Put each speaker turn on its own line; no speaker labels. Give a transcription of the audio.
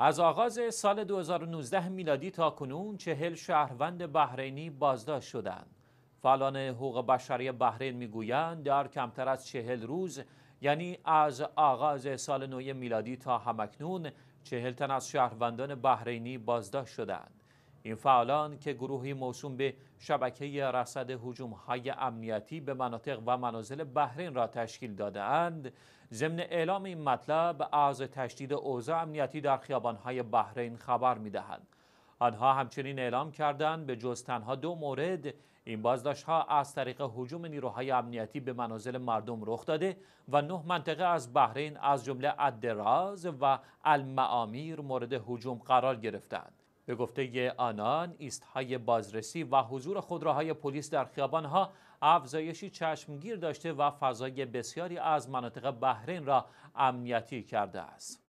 از آغاز سال 2019 میلادی تا کنون چهل شهروند بحرینی بازداشت شدند. فعالان حقوق بشری بحرین میگویند در کمتر از چهل روز یعنی از آغاز سال نوی میلادی تا همکنون چهل تن از شهروندان بحرینی بازداشت شدند. این فعالان که گروهی موسوم به شبکه رصد حجوم های امنیتی به مناطق و منازل بحرین را تشکیل دادهاند ضمن اعلام این مطلب از تشدید اوضاع امنیتی در خیابانهای بحرین خبر میدهند آنها همچنین اعلام کردند به جز تنها دو مورد این بازداشت ها از طریق حجوم نیروهای امنیتی به منازل مردم رخ داده و نه منطقه از بحرین از جمله الدراز و المعامیر مورد حجوم قرار گرفتند به گفته آنان ایستهای بازرسی و حضور خودروهای پلیس در خیابانها افزایشی چشمگیر داشته و فضای بسیاری از مناطق بحرین را امنیتی کرده است.